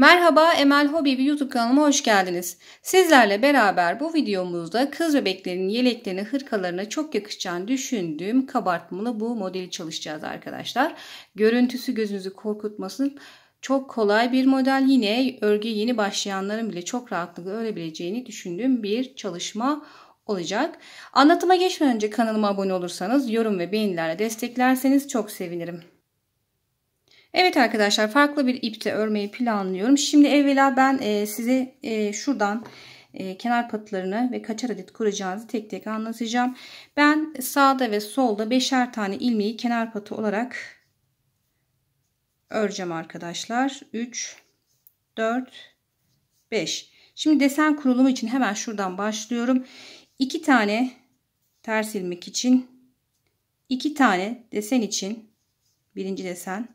Merhaba Emel Hobi YouTube kanalıma hoş geldiniz. Sizlerle beraber bu videomuzda kız bebeklerin yeleklerini, hırkalarına çok yakışacağını düşündüğüm kabartmalı bu modeli çalışacağız arkadaşlar. Görüntüsü gözünüzü korkutmasın. Çok kolay bir model yine örgü yeni başlayanların bile çok rahatlıkla örebileceğini düşündüğüm bir çalışma olacak. Anlatıma geçmeden önce kanalıma abone olursanız, yorum ve beğenilerle desteklerseniz çok sevinirim. Evet arkadaşlar farklı bir ipte örmeyi planlıyorum. Şimdi evvela ben e, size e, şuradan e, kenar patlarını ve kaçar adet kuracağınızı tek tek anlatacağım. Ben sağda ve solda beşer tane ilmeği kenar patı olarak öreceğim arkadaşlar. 3, 4, 5. Şimdi desen kurulumu için hemen şuradan başlıyorum. 2 tane ters ilmek için, 2 tane desen için, birinci desen,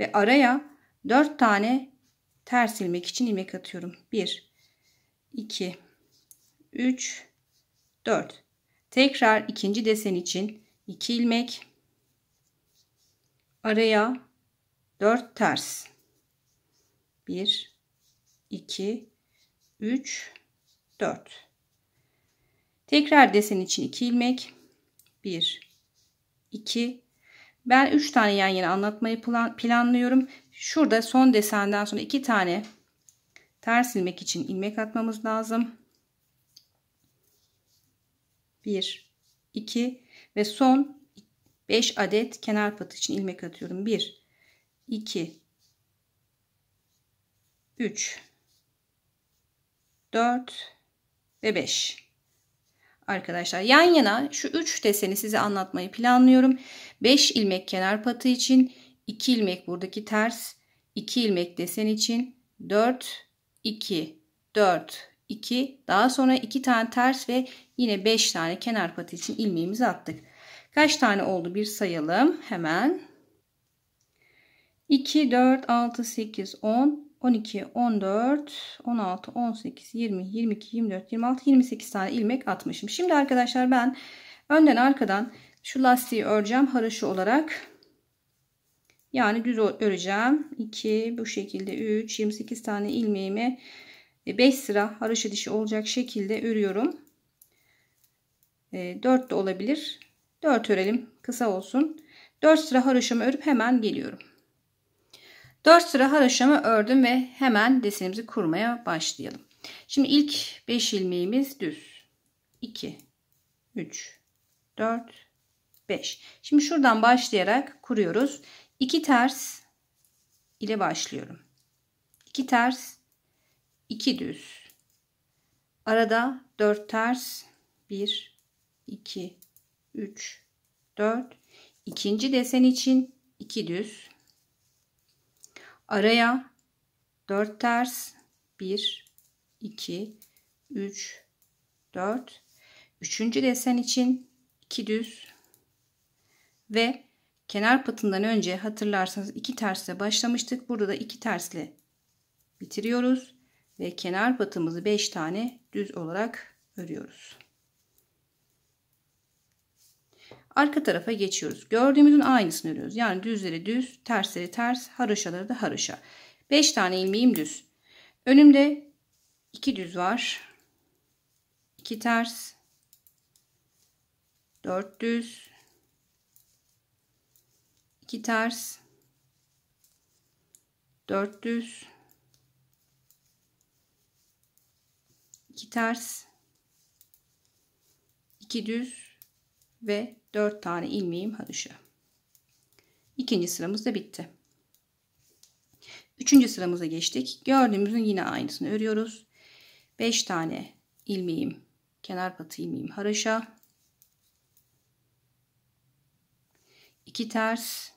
ve araya 4 tane ters ilmek için ilmek atıyorum. 1 2 3 4 tekrar ikinci desen için 2 ilmek araya 4 ters 1 2 3 4 tekrar desen için 2 ilmek 1 2 ben 3 tane yan yana anlatmayı plan, planlıyorum. Şurada son desenden sonra 2 tane ters ilmek için ilmek atmamız lazım. 1 2 ve son 5 adet kenar patı için ilmek atıyorum. 1 2 3 4 ve 5 arkadaşlar yan yana şu 3 deseni size anlatmayı planlıyorum. 5 ilmek kenar patı için 2 ilmek buradaki ters 2 ilmek desen için 4 2 4 2 daha sonra 2 tane ters ve yine 5 tane kenar patı için ilmeğimizi attık. Kaç tane oldu bir sayalım hemen. 2 4 6 8 10 12, 14, 16, 18, 20, 22, 24, 26, 28 tane ilmek atmışım. Şimdi arkadaşlar ben önden arkadan şu lastiği öreceğim haraşo olarak. Yani düz öreceğim. 2 bu şekilde 3 28 tane ilmeğimi 5 e, sıra haraşo dişi olacak şekilde örüyorum. 4 e, de olabilir. 4 örelim. Kısa olsun. 4 sıra haraşomu örüp hemen geliyorum. 4 sıra haraşomu ördüm ve hemen desenimizi kurmaya başlayalım. Şimdi ilk 5 ilmeğimiz düz. 2, 3, 4, 5. Şimdi şuradan başlayarak kuruyoruz. 2 ters ile başlıyorum. 2 ters, 2 düz. Arada 4 ters, 1, 2, 3, 4. İkinci desen için 2 düz. Araya 4 ters 1 2 3 4 Üçüncü desen için 2 düz ve kenar patından önce hatırlarsanız 2 tersle başlamıştık. Burada da 2 tersle bitiriyoruz ve kenar patımızı 5 tane düz olarak örüyoruz. Arka tarafa geçiyoruz. Gördüğümüzün aynısını örüyoruz. Yani düzleri düz, tersleri ters, haroşaları da haroşa. 5 tane ilmeğim düz. Önümde 2 düz var. 2 ters. 4 düz. 2 ters. 4 düz. 2 ters. 2 düz ve 4 tane ilmeğim haroşa. İkinci sıramız da bitti. Üçüncü sıramıza geçtik. Gördüğümüzün yine aynısını örüyoruz. 5 tane ilmeğim kenar patı ilmeğim haroşa. 2 ters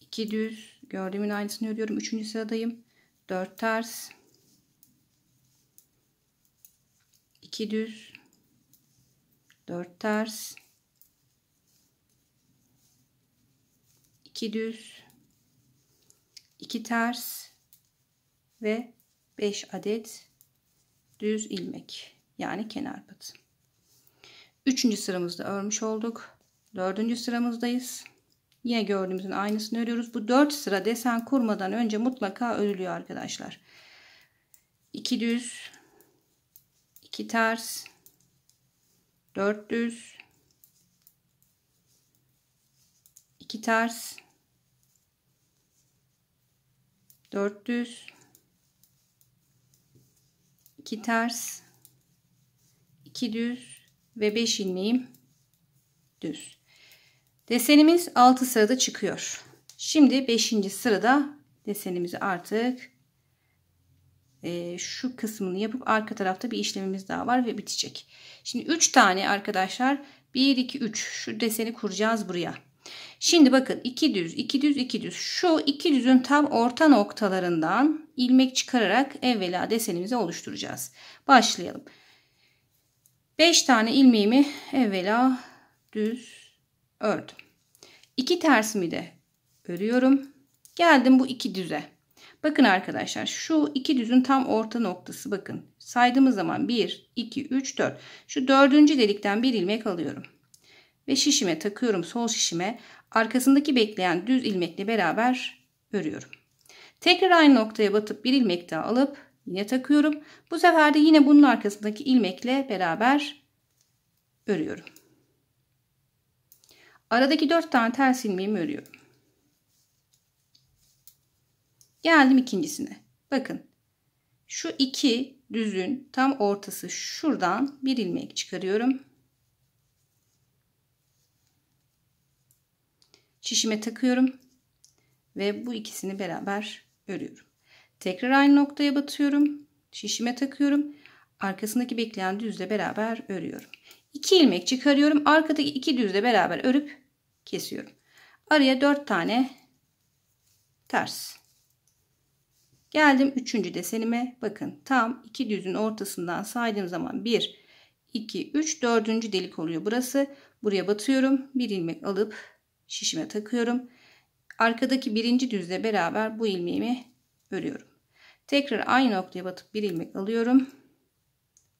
2 düz gördüğümün aynısını örüyorum. Üçüncü sıradayım. 4 ters 2 düz 4 ters 2 düz 2 ters ve 5 adet düz ilmek yani kenar batı. Üçüncü sıramızda örmüş olduk. Dördüncü sıramızdayız. Yine gördüğümüzün aynısını örüyoruz. Bu 4 sıra desen kurmadan önce mutlaka örülüyor arkadaşlar. 2 düz, 2 ters, Dört düz iki ters dört düz iki ters iki düz ve beş ilmeğim düz. Desenimiz altı sırada çıkıyor. Şimdi beşinci sırada desenimizi artık e, şu kısmını yapıp arka tarafta bir işlemimiz daha var ve bitecek. Şimdi 3 tane arkadaşlar 1 2 3 şu deseni kuracağız buraya. Şimdi bakın 2 düz 2 düz 2 düz şu 2 düzün tam orta noktalarından ilmek çıkararak evvela desenimizi oluşturacağız. Başlayalım. 5 tane ilmeğimi evvela düz ördüm. 2 tersimi de örüyorum. Geldim bu iki düze. Bakın arkadaşlar şu iki düzün tam orta noktası bakın. Saydığımız zaman 1, 2, 3, 4. Şu dördüncü delikten bir ilmek alıyorum. Ve şişime takıyorum sol şişime. Arkasındaki bekleyen düz ilmekle beraber örüyorum. Tekrar aynı noktaya batıp bir ilmek daha alıp yine takıyorum. Bu sefer de yine bunun arkasındaki ilmekle beraber örüyorum. Aradaki 4 tane ters ilmeğimi örüyorum. Geldim ikincisine. Bakın. Şu iki düzün tam ortası şuradan bir ilmek çıkarıyorum. Şişime takıyorum. Ve bu ikisini beraber örüyorum. Tekrar aynı noktaya batıyorum. Şişime takıyorum. Arkasındaki bekleyen düzle beraber örüyorum. 2 ilmek çıkarıyorum. Arkadaki iki düzle beraber örüp kesiyorum. Araya 4 tane ters. Geldim üçüncü desenime. Bakın tam iki düzün ortasından saydığım zaman 1, 2, 3, dördüncü delik oluyor burası. Buraya batıyorum. Bir ilmek alıp şişime takıyorum. Arkadaki birinci düzle beraber bu ilmeğimi örüyorum. Tekrar aynı noktaya batıp bir ilmek alıyorum.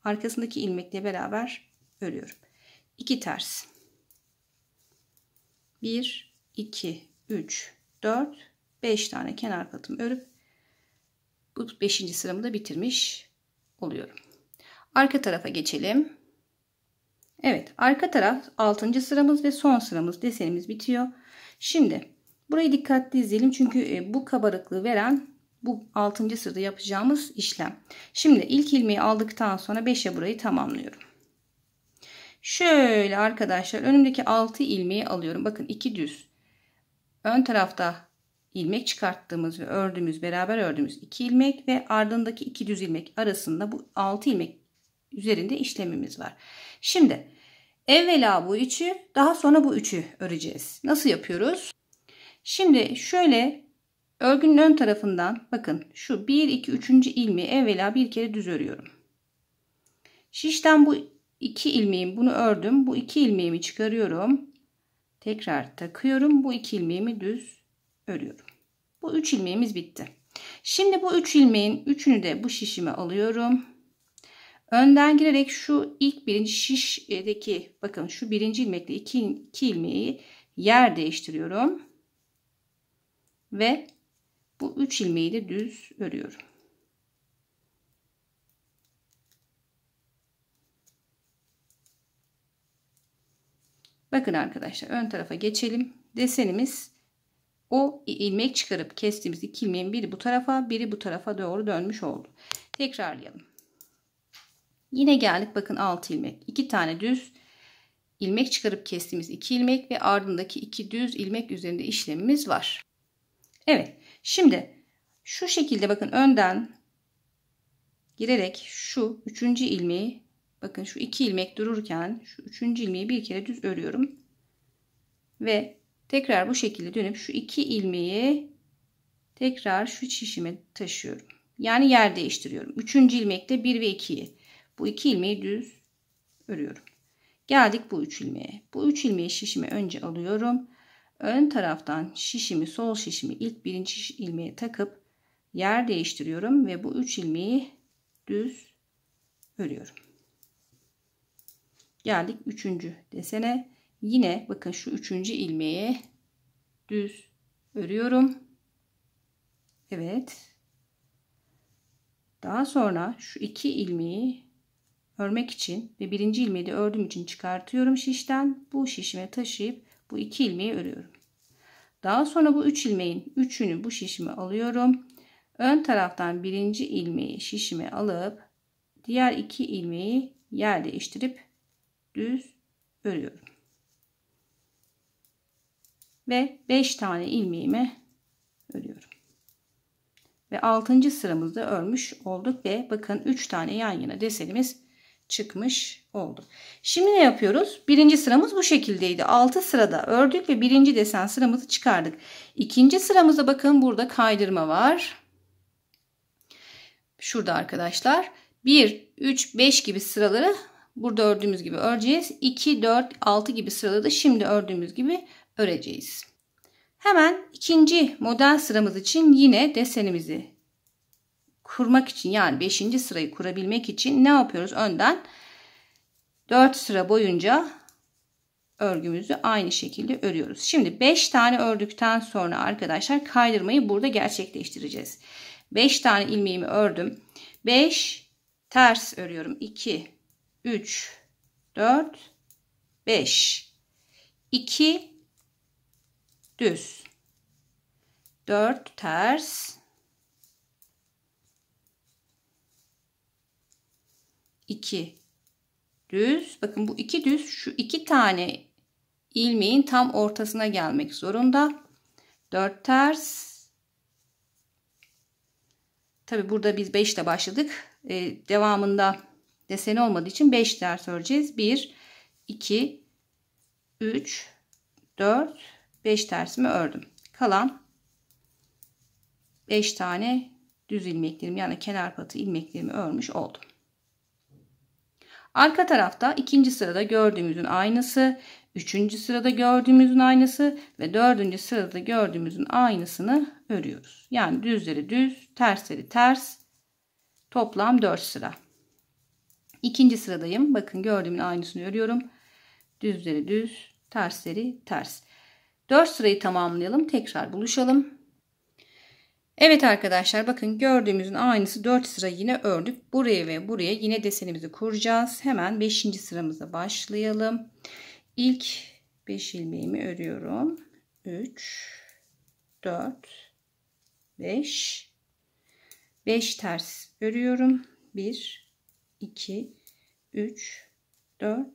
Arkasındaki ilmekle beraber örüyorum. 2 ters. 1, 2, 3, 4, 5 tane kenar katım örüp bu 5. sıramı da bitirmiş oluyorum. Arka tarafa geçelim. Evet arka taraf 6. sıramız ve son sıramız desenimiz bitiyor. Şimdi burayı dikkatli izleyelim çünkü e, bu kabarıklığı veren bu 6. sırada yapacağımız işlem. Şimdi ilk ilmeği aldıktan sonra 5'e burayı tamamlıyorum. Şöyle arkadaşlar önümdeki 6 ilmeği alıyorum. Bakın 2 düz. Ön tarafta ilmek çıkarttığımız ve ördüğümüz beraber ördüğümüz 2 ilmek ve ardındaki 2 düz ilmek arasında bu 6 ilmek üzerinde işlemimiz var. Şimdi evvela bu üçü daha sonra bu üçü öreceğiz. Nasıl yapıyoruz? Şimdi şöyle örgünün ön tarafından bakın şu 1 2 3. ilmeği evvela bir kere düz örüyorum. Şişten bu iki ilmeğim bunu ördüm. Bu iki ilmeğimi çıkarıyorum. Tekrar takıyorum. Bu iki ilmeğimi düz örüyorum. Bu 3 ilmeğimiz bitti. Şimdi bu 3 ilmeğin 3'ünü de bu şişime alıyorum. Önden girerek şu ilk birinci şişdeki bakın şu birinci ilmekle iki, ilmeği yer değiştiriyorum. Ve bu 3 ilmeği de düz örüyorum. Bakın arkadaşlar ön tarafa geçelim. Desenimiz o ilmek çıkarıp kestiğimiz iki ilmeğin biri bu tarafa biri bu tarafa doğru dönmüş oldu. Tekrarlayalım. Yine geldik bakın 6 ilmek. 2 tane düz ilmek çıkarıp kestiğimiz 2 ilmek ve ardındaki 2 düz ilmek üzerinde işlemimiz var. Evet şimdi şu şekilde bakın önden girerek şu 3. ilmeği bakın şu 2 ilmek dururken şu 3. ilmeği bir kere düz örüyorum. Ve Tekrar bu şekilde dönüp şu iki ilmeği tekrar şu şişime taşıyorum. Yani yer değiştiriyorum. Üçüncü ilmekte bir ve 2'yi. Bu iki ilmeği düz örüyorum. Geldik bu üç ilmeğe. Bu üç ilmeği şişime önce alıyorum. Ön taraftan şişimi sol şişimi ilk birinci ilmeğe takıp yer değiştiriyorum ve bu üç ilmeği düz örüyorum. Geldik üçüncü desene yine bakın şu üçüncü ilmeği düz örüyorum. Evet. Daha sonra şu iki ilmeği örmek için ve birinci ilmeği de ördüğüm için çıkartıyorum şişten. Bu şişime taşıyıp bu iki ilmeği örüyorum. Daha sonra bu üç ilmeğin üçünü bu şişime alıyorum. Ön taraftan birinci ilmeği şişime alıp diğer iki ilmeği yer değiştirip düz örüyorum ve 5 tane ilmeğimi örüyorum. Ve 6. sıramızda örmüş olduk ve bakın 3 tane yan yana desenimiz çıkmış oldu. Şimdi ne yapıyoruz? Birinci sıramız bu şekildeydi. 6 sırada ördük ve birinci desen sıramızı çıkardık. İkinci sıramızda bakın burada kaydırma var. Şurada arkadaşlar. 1, 3, 5 gibi sıraları burada ördüğümüz gibi öreceğiz. 2, 4, 6 gibi sıraları da şimdi ördüğümüz gibi öreceğiz. Hemen ikinci model sıramız için yine desenimizi kurmak için yani 5. sırayı kurabilmek için ne yapıyoruz? Önden 4 sıra boyunca örgümüzü aynı şekilde örüyoruz. Şimdi 5 tane ördükten sonra arkadaşlar kaydırmayı burada gerçekleştireceğiz. 5 tane ilmeğimi ördüm. 5 ters örüyorum. 2 3 4 5 2 düz. 4 ters. 2 düz. Bakın bu iki düz şu iki tane ilmeğin tam ortasına gelmek zorunda. 4 ters. Tabi burada biz 5 ile başladık. Ee, devamında deseni olmadığı için 5 ters öreceğiz. 1 2 3 4 5 tersimi ördüm. Kalan 5 tane düz ilmeklerim yani kenar patı ilmeklerimi örmüş oldum. Arka tarafta ikinci sırada gördüğümüzün aynısı, üçüncü sırada gördüğümüzün aynısı ve dördüncü sırada gördüğümüzün aynısını örüyoruz. Yani düzleri düz, tersleri ters. Toplam 4 sıra. İkinci sıradayım. Bakın gördüğümün aynısını örüyorum. Düzleri düz, tersleri ters. 4 sırayı tamamlayalım. Tekrar buluşalım. Evet arkadaşlar bakın gördüğümüzün aynısı 4 sıra yine ördük. Buraya ve buraya yine desenimizi kuracağız. Hemen 5. sıramıza başlayalım. İlk 5 ilmeğimi örüyorum. 3 4 5 5 ters örüyorum. 1 2 3 4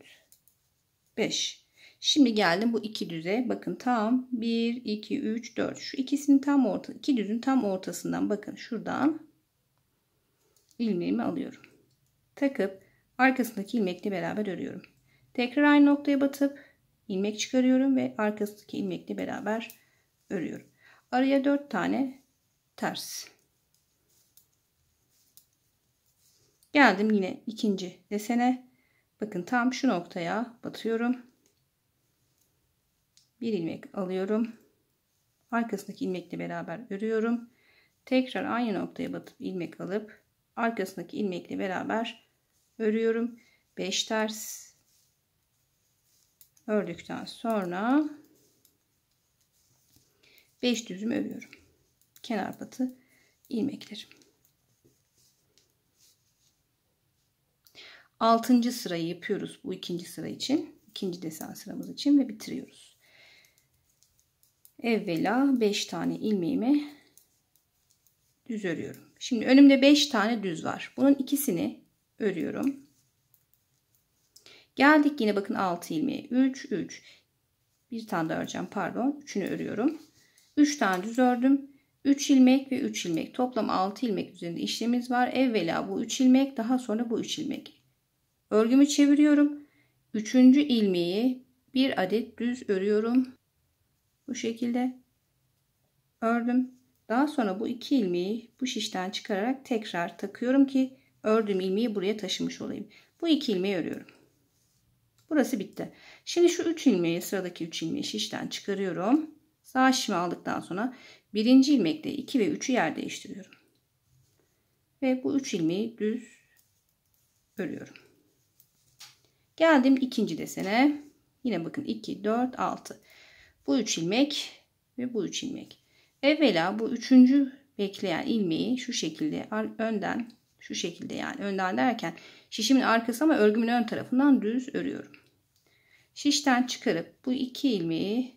5 Şimdi geldim bu iki düze. Bakın tam 1, 2, 3, 4. Şu ikisinin tam orta, iki düzün tam ortasından bakın şuradan ilmeğimi alıyorum. Takıp arkasındaki ilmekle beraber örüyorum. Tekrar aynı noktaya batıp ilmek çıkarıyorum ve arkasındaki ilmekle beraber örüyorum. Araya 4 tane ters. Geldim yine ikinci desene. Bakın tam şu noktaya batıyorum bir ilmek alıyorum. Arkasındaki ilmekle beraber örüyorum. Tekrar aynı noktaya batıp ilmek alıp arkasındaki ilmekle beraber örüyorum. 5 ters ördükten sonra 5 düzüm örüyorum. Kenar batı ilmeklerim. 6. sırayı yapıyoruz bu ikinci sıra için. ikinci desen sıramız için ve bitiriyoruz evvela 5 tane ilmeğimi düz örüyorum. Şimdi önümde 5 tane düz var. Bunun ikisini örüyorum. Geldik yine bakın 6 ilmeği. 3 3. Bir tane daha öreceğim pardon. Üçünü örüyorum. 3 tane düz ördüm. 3 ilmek ve 3 ilmek. Toplam 6 ilmek üzerinde işlemimiz var. Evvela bu 3 ilmek, daha sonra bu 3 ilmek. Örgümü çeviriyorum. 3. ilmeği bir adet düz örüyorum bu şekilde ördüm daha sonra bu iki ilmeği bu şişten çıkararak tekrar takıyorum ki ördüğüm ilmeği buraya taşımış olayım bu iki ilmeği örüyorum burası bitti şimdi şu üç ilmeği sıradaki üç ilmeği şişten çıkarıyorum sağ şişimi aldıktan sonra birinci ilmekte iki ve üçü yer değiştiriyorum ve bu üç ilmeği düz örüyorum geldim ikinci desene yine bakın 2 4 6 bu 3 ilmek ve bu 3 ilmek. Evvela bu üçüncü bekleyen ilmeği şu şekilde önden şu şekilde yani önden derken şişimin arkası ama örgümün ön tarafından düz örüyorum. Şişten çıkarıp bu iki ilmeği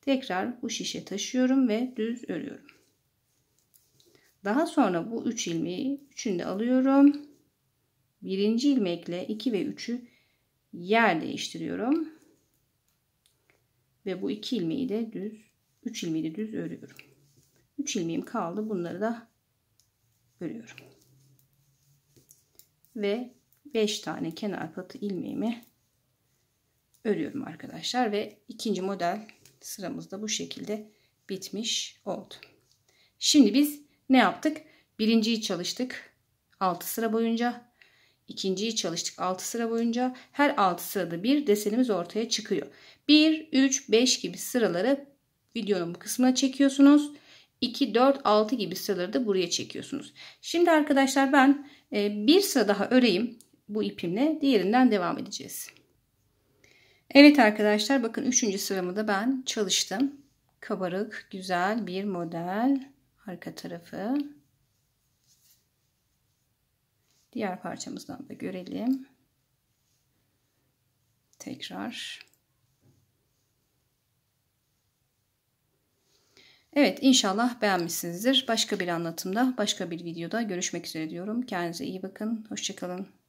tekrar bu şişe taşıyorum ve düz örüyorum. Daha sonra bu üç ilmeği üçünde alıyorum. Birinci ilmekle 2 ve 3'ü yer değiştiriyorum. Ve bu iki ilmeği de düz, üç ilmeği de düz örüyorum. Üç ilmeğim kaldı. Bunları da örüyorum. Ve beş tane kenar patı ilmeğimi örüyorum arkadaşlar. Ve ikinci model sıramızda bu şekilde bitmiş oldu. Şimdi biz ne yaptık? Birinciyi çalıştık. 6 sıra boyunca İkinciyi çalıştık 6 sıra boyunca. Her 6 sırada bir desenimiz ortaya çıkıyor. 1, 3, 5 gibi sıraları videonun bu kısmına çekiyorsunuz. 2, 4, 6 gibi sıraları da buraya çekiyorsunuz. Şimdi arkadaşlar ben e, bir sıra daha öreyim bu ipimle. Diğerinden devam edeceğiz. Evet arkadaşlar bakın 3. sıramı da ben çalıştım. Kabarık güzel bir model arka tarafı. Diğer parçamızdan da görelim. Tekrar. Evet inşallah beğenmişsinizdir. Başka bir anlatımda, başka bir videoda görüşmek üzere diyorum. Kendinize iyi bakın. Hoşçakalın.